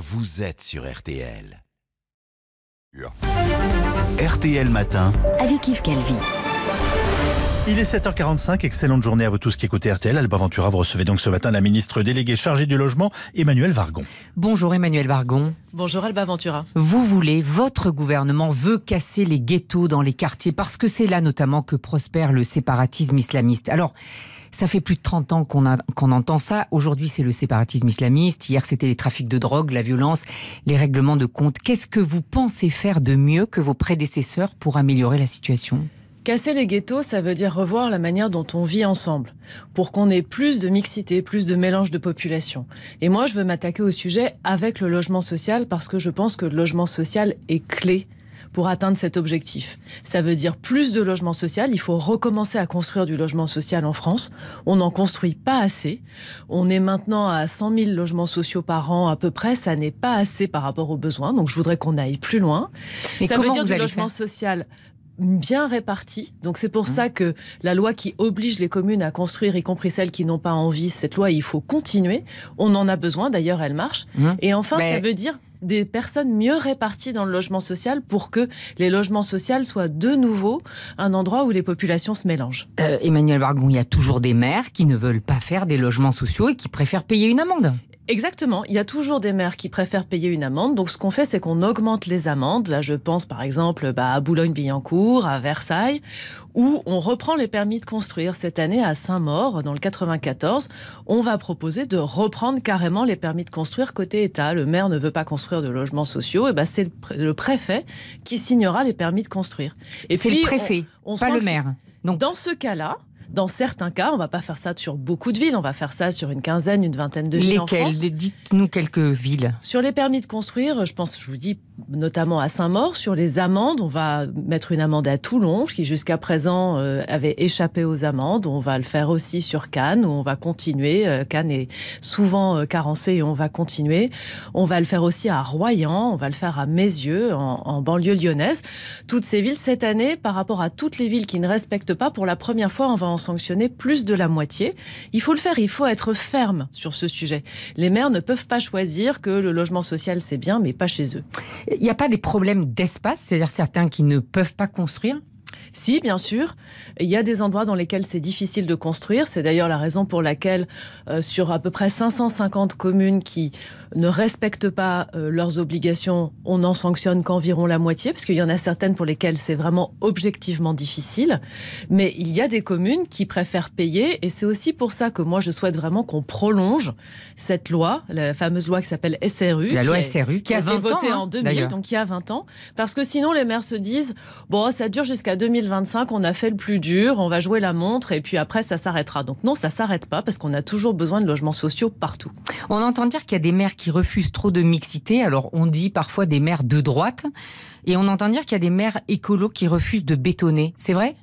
vous êtes sur RTL. RTL Matin. Avec Yves Calvi. Il est 7h45, excellente journée à vous tous qui écoutez RTL. Alba Ventura, vous recevez donc ce matin la ministre déléguée chargée du logement, Emmanuel Vargon. Bonjour Emmanuel Vargon. Bonjour Alba Ventura. Vous voulez, votre gouvernement veut casser les ghettos dans les quartiers parce que c'est là notamment que prospère le séparatisme islamiste. Alors, ça fait plus de 30 ans qu'on entend ça. Aujourd'hui, c'est le séparatisme islamiste. Hier, c'était les trafics de drogue, la violence, les règlements de comptes. Qu'est-ce que vous pensez faire de mieux que vos prédécesseurs pour améliorer la situation Casser les ghettos, ça veut dire revoir la manière dont on vit ensemble, pour qu'on ait plus de mixité, plus de mélange de population. Et moi, je veux m'attaquer au sujet avec le logement social, parce que je pense que le logement social est clé pour atteindre cet objectif. Ça veut dire plus de logement social. Il faut recommencer à construire du logement social en France. On n'en construit pas assez. On est maintenant à 100 000 logements sociaux par an à peu près. Ça n'est pas assez par rapport aux besoins. Donc je voudrais qu'on aille plus loin. ça veut dire du logement social bien répartie. Donc c'est pour mmh. ça que la loi qui oblige les communes à construire, y compris celles qui n'ont pas envie, cette loi, il faut continuer. On en a besoin, d'ailleurs, elle marche. Mmh. Et enfin, ça veut dire des personnes mieux réparties dans le logement social pour que les logements sociaux soient de nouveau un endroit où les populations se mélangent. Euh, Emmanuel Bargon, il y a toujours des maires qui ne veulent pas faire des logements sociaux et qui préfèrent payer une amende. Exactement. Il y a toujours des maires qui préfèrent payer une amende. Donc, ce qu'on fait, c'est qu'on augmente les amendes. Là, je pense par exemple bah, à Boulogne-Billancourt, à Versailles, où on reprend les permis de construire. Cette année, à Saint-Maur, dans le 94, on va proposer de reprendre carrément les permis de construire côté État. Le maire ne veut pas construire de logements sociaux. Et bah, c'est le, préfet qui signera les permis de construire. Et c'est le préfet, pas le maire. Donc, dans ce cas-là, dans certains cas, on va pas faire ça sur beaucoup de villes, on va faire ça sur une quinzaine, une vingtaine de villes en France. Dites-nous quelques villes. Sur les permis de construire, je pense, je vous dis notamment à Saint-Maur, sur les amendes, on va mettre une amende à Toulon, qui jusqu'à présent euh, avait échappé aux amendes. On va le faire aussi sur Cannes, où on va continuer. Euh, Cannes est souvent euh, carencée et on va continuer. On va le faire aussi à Royan, on va le faire à Mézieux, en, en banlieue lyonnaise. Toutes ces villes, cette année, par rapport à toutes les villes qui ne respectent pas, pour la première fois, on va en sanctionner plus de la moitié. Il faut le faire, il faut être ferme sur ce sujet. Les maires ne peuvent pas choisir que le logement social c'est bien, mais pas chez eux. Il n'y a pas des problèmes d'espace, c'est-à-dire certains qui ne peuvent pas construire si, bien sûr. Il y a des endroits dans lesquels c'est difficile de construire. C'est d'ailleurs la raison pour laquelle, euh, sur à peu près 550 communes qui ne respectent pas euh, leurs obligations, on n'en sanctionne qu'environ la moitié, parce qu'il y en a certaines pour lesquelles c'est vraiment objectivement difficile. Mais il y a des communes qui préfèrent payer, et c'est aussi pour ça que moi je souhaite vraiment qu'on prolonge cette loi, la fameuse loi qui s'appelle SRU. La loi qui, qui a, été votée hein, en 2000, donc il y a 20 ans. Parce que sinon les maires se disent, bon, ça dure jusqu'à 2025, on a fait le plus dur, on va jouer la montre et puis après, ça s'arrêtera. Donc non, ça s'arrête pas parce qu'on a toujours besoin de logements sociaux partout. On entend dire qu'il y a des maires qui refusent trop de mixité. Alors on dit parfois des maires de droite et on entend dire qu'il y a des maires écolos qui refusent de bétonner. C'est vrai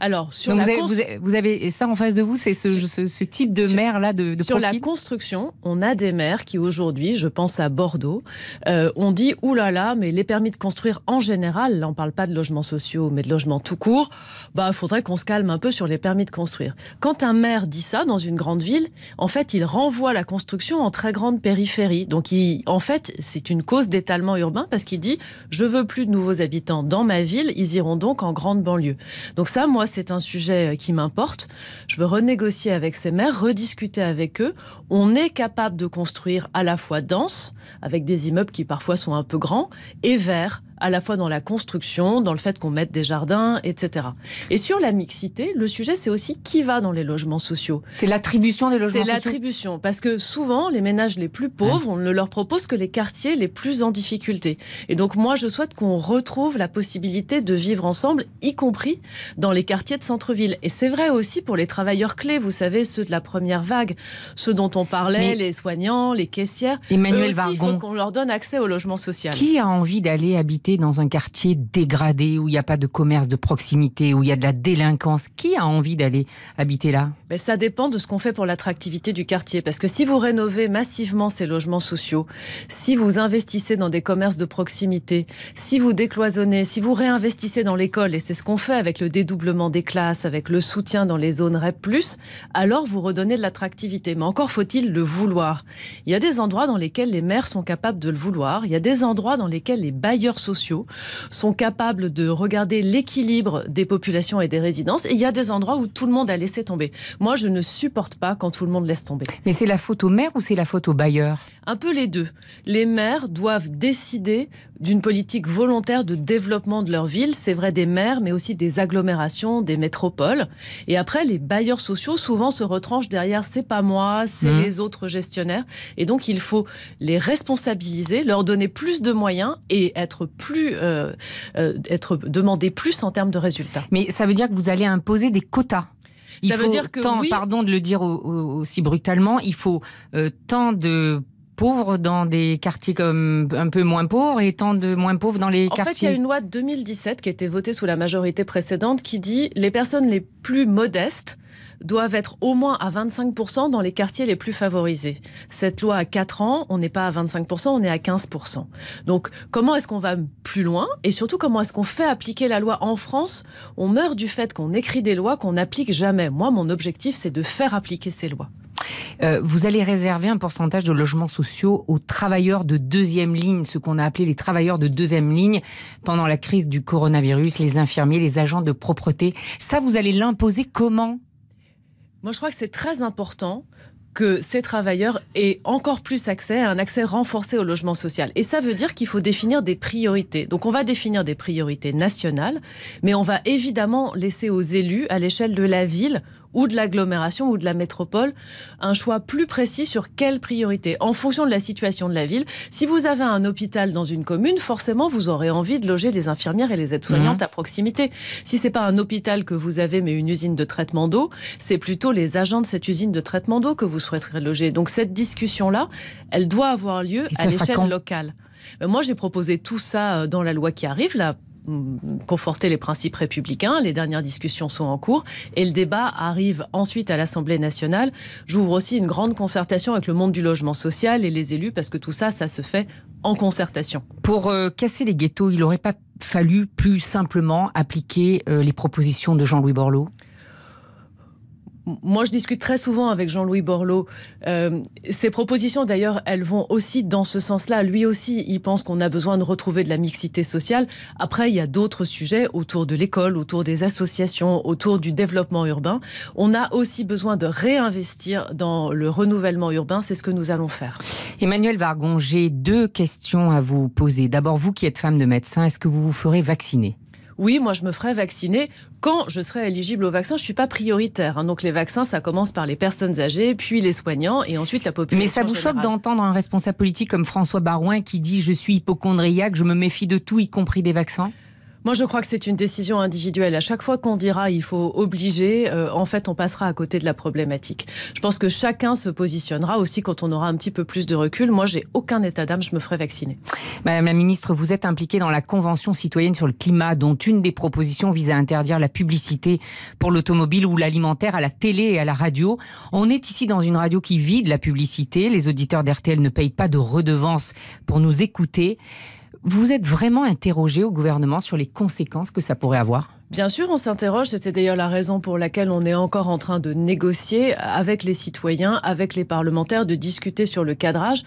alors, sur la vous, avez, vous, avez, ça en face de vous, c'est ce, type de maire-là de, Sur la construction, on a des maires qui aujourd'hui, je pense à Bordeaux, euh, on dit oulala, là là, mais les permis de construire en général, là on ne parle pas de logements sociaux, mais de logements tout court, bah faudrait qu'on se calme un peu sur les permis de construire. Quand un maire dit ça dans une grande ville, en fait, il renvoie la construction en très grande périphérie. Donc, en fait, c'est une cause d'étalement urbain parce qu'il dit je veux plus de nouveaux habitants dans ma ville, ils iront donc en grande banlieue. Donc ça, moi, c'est un sujet euh, qui m'importe. Je veux renégocier avec ces maires, rediscuter avec eux. On est capable de construire à la fois dense, avec des immeubles qui parfois sont un peu grands, et vert, à la fois dans la construction, dans le fait qu'on mette des jardins, etc. Et sur la mixité, le sujet, c'est aussi qui va dans les logements sociaux. C'est l'attribution des logements sociaux. C'est l'attribution, parce que souvent, les ménages les plus pauvres, on ne leur propose que les quartiers les plus en difficulté. Et donc, moi, je souhaite qu'on retrouve la possibilité de vivre ensemble, y compris dans les quartiers de centre-ville. Et c'est vrai aussi pour les travailleurs clés, vous savez, ceux de la première vague, ceux dont on parlait, les soignants, les caissières. Emmanuel aussi, Vargon. Il faut qu'on leur donne accès au logement social. Qui a envie d'aller habiter dans un quartier dégradé où il n'y a pas de commerce de proximité, où il y a de la délinquance, qui a envie d'aller habiter là ben, Ça dépend de ce qu'on fait pour l'attractivité du quartier. Parce que si vous rénovez massivement ces logements sociaux, si vous investissez dans des commerces de proximité, si vous décloisonnez, si vous réinvestissez dans l'école, et c'est ce qu'on fait avec le dédoublement des classes, avec le soutien dans les zones REP, alors vous redonnez de l'attractivité. Mais encore faut-il le vouloir. Il y a des endroits dans lesquels les maires sont capables de le vouloir. Il y a des endroits dans lesquels les bailleurs sociaux sont capables de regarder l'équilibre des populations et des résidences. Et il y a des endroits où tout le monde a laissé tomber. Moi, je ne supporte pas quand tout le monde laisse tomber. Mais c'est la faute aux maires ou c'est la faute aux bailleurs Un peu les deux. Les maires doivent décider d'une politique volontaire de développement de leur ville. C'est vrai des maires, mais aussi des agglomérations, des métropoles. Et après, les bailleurs sociaux souvent se retranchent derrière c'est pas moi, c'est mmh. les autres gestionnaires. Et donc, il faut les responsabiliser, leur donner plus de moyens et être plus plus euh, euh, être demandé plus en termes de résultats. Mais ça veut dire que vous allez imposer des quotas il ça faut veut dire pardon de le dire aussi brutalement, il faut euh, tant de pauvres dans des quartiers comme un peu moins pauvres et tant de moins pauvres dans les quartiers. En fait, il y a une loi de 2017 qui a été votée sous la majorité précédente qui dit les personnes les plus modestes doivent être au moins à 25% dans les quartiers les plus favorisés. Cette loi a 4 ans, on n'est pas à 25%, on est à 15%. Donc comment est-ce qu'on va plus loin et surtout comment est-ce qu'on fait appliquer la loi en France On meurt du fait qu'on écrit des lois qu'on n'applique jamais. Moi, mon objectif, c'est de faire appliquer ces lois. Euh, vous allez réserver un pourcentage de logements sociaux aux travailleurs de deuxième ligne, ce qu'on a appelé les travailleurs de deuxième ligne pendant la crise du coronavirus, les infirmiers, les agents de propreté. Ça, vous allez l'imposer comment Moi, je crois que c'est très important que ces travailleurs aient encore plus accès à un accès renforcé au logement social. Et ça veut dire qu'il faut définir des priorités. Donc on va définir des priorités nationales, mais on va évidemment laisser aux élus, à l'échelle de la ville, ou de l'agglomération ou de la métropole, un choix plus précis sur quelle priorité en fonction de la situation de la ville. Si vous avez un hôpital dans une commune, forcément, vous aurez envie de loger les infirmières et les aides-soignantes mmh. à proximité. Si ce n'est pas un hôpital que vous avez, mais une usine de traitement d'eau, c'est plutôt les agents de cette usine de traitement d'eau que vous souhaiterez loger. Donc cette discussion-là, elle doit avoir lieu à l'échelle locale. Euh, moi, j'ai proposé tout ça euh, dans la loi qui arrive, là, conforter les principes républicains. Les dernières discussions sont en cours et le débat arrive ensuite à l'Assemblée nationale. J'ouvre aussi une grande concertation avec le monde du logement social et les élus parce que tout ça, ça se fait en concertation. Pour euh, casser les ghettos, il n'aurait pas fallu plus simplement appliquer euh, les propositions de Jean-Louis Borloo moi, je discute très souvent avec Jean-Louis Borloo. Euh, ses propositions, d'ailleurs, elles vont aussi dans ce sens-là. Lui aussi, il pense qu'on a besoin de retrouver de la mixité sociale. Après, il y a d'autres sujets autour de l'école, autour des associations, autour du développement urbain. On a aussi besoin de réinvestir dans le renouvellement urbain. C'est ce que nous allons faire. Emmanuel Vargon, j'ai deux questions à vous poser. D'abord, vous qui êtes femme de médecin, est-ce que vous vous ferez vacciner oui, moi je me ferai vacciner quand je serai éligible au vaccin. Je ne suis pas prioritaire. Hein. Donc les vaccins, ça commence par les personnes âgées, puis les soignants, et ensuite la population. Mais ça vous choque d'entendre un responsable politique comme François Barouin qui dit Je suis hypochondriaque, je me méfie de tout, y compris des vaccins moi, je crois que c'est une décision individuelle. À chaque fois qu'on dira il faut obliger, euh, en fait, on passera à côté de la problématique. Je pense que chacun se positionnera aussi quand on aura un petit peu plus de recul. Moi, j'ai aucun état d'âme, je me ferai vacciner. Madame la ministre, vous êtes impliquée dans la Convention citoyenne sur le climat, dont une des propositions vise à interdire la publicité pour l'automobile ou l'alimentaire à la télé et à la radio. On est ici dans une radio qui vide la publicité. Les auditeurs d'RTL ne payent pas de redevance pour nous écouter. Vous êtes vraiment interrogé au gouvernement sur les conséquences que ça pourrait avoir Bien sûr, on s'interroge. C'était d'ailleurs la raison pour laquelle on est encore en train de négocier avec les citoyens, avec les parlementaires, de discuter sur le cadrage.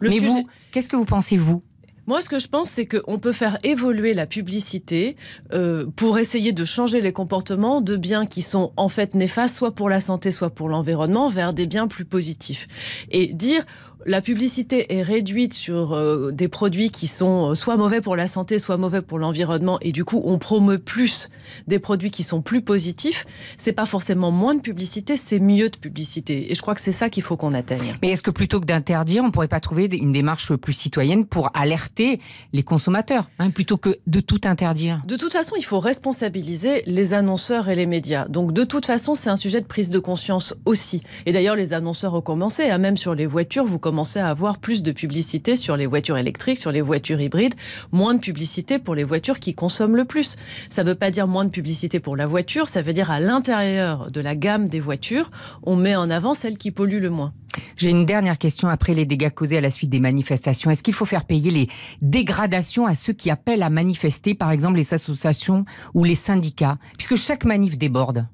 Mais vous, qu'est-ce que vous pensez, vous moi, ce que je pense, c'est qu'on peut faire évoluer la publicité euh, pour essayer de changer les comportements de biens qui sont en fait néfastes, soit pour la santé, soit pour l'environnement, vers des biens plus positifs. Et dire la publicité est réduite sur euh, des produits qui sont euh, soit mauvais pour la santé, soit mauvais pour l'environnement, et du coup on promeut plus des produits qui sont plus positifs, c'est pas forcément moins de publicité, c'est mieux de publicité. Et je crois que c'est ça qu'il faut qu'on atteigne. Mais est-ce que plutôt que d'interdire, on pourrait pas trouver une démarche plus citoyenne pour alerter les consommateurs, hein, plutôt que de tout interdire De toute façon, il faut responsabiliser les annonceurs et les médias. Donc de toute façon, c'est un sujet de prise de conscience aussi. Et d'ailleurs, les annonceurs ont commencé, hein, même sur les voitures, vous commencez commencer à avoir plus de publicité sur les voitures électriques, sur les voitures hybrides, moins de publicité pour les voitures qui consomment le plus. Ça ne veut pas dire moins de publicité pour la voiture, ça veut dire à l'intérieur de la gamme des voitures, on met en avant celles qui polluent le moins. J'ai une dernière question après les dégâts causés à la suite des manifestations. Est-ce qu'il faut faire payer les dégradations à ceux qui appellent à manifester, par exemple les associations ou les syndicats, puisque chaque manif déborde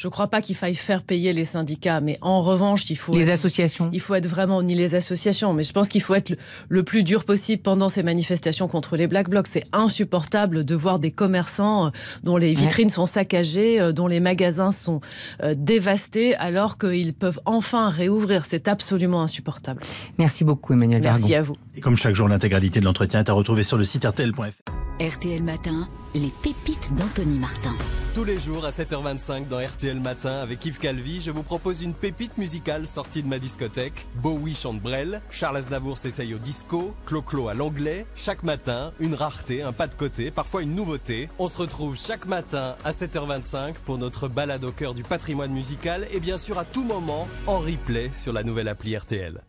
je ne crois pas qu'il faille faire payer les syndicats, mais en revanche, il faut... Les être, associations. Il faut être vraiment, ni les associations, mais je pense qu'il faut être le, plus dur possible pendant ces manifestations contre les Black Blocs. C'est insupportable de voir des commerçants euh, dont les vitrines sont saccagées, euh, dont les magasins sont euh, dévastés, alors qu'ils peuvent enfin réouvrir. C'est absolument insupportable. Merci beaucoup, Emmanuel Merci à vous. Et comme chaque jour, l'intégralité de l'entretien est à retrouver sur le site rtl.fr. RTL Matin, les pépites d'Anthony Martin. Tous les jours à 7h25 dans RTL Matin avec Yves Calvi, je vous propose une pépite musicale sortie de ma discothèque. Bowie chante Brel, Charles Aznavour s'essaye au disco, Clo-Clo à l'anglais. Chaque matin, une rareté, un pas de côté, parfois une nouveauté. On se retrouve chaque matin à 7h25 pour notre balade au cœur du patrimoine musical et bien sûr à tout moment en replay sur la nouvelle appli RTL.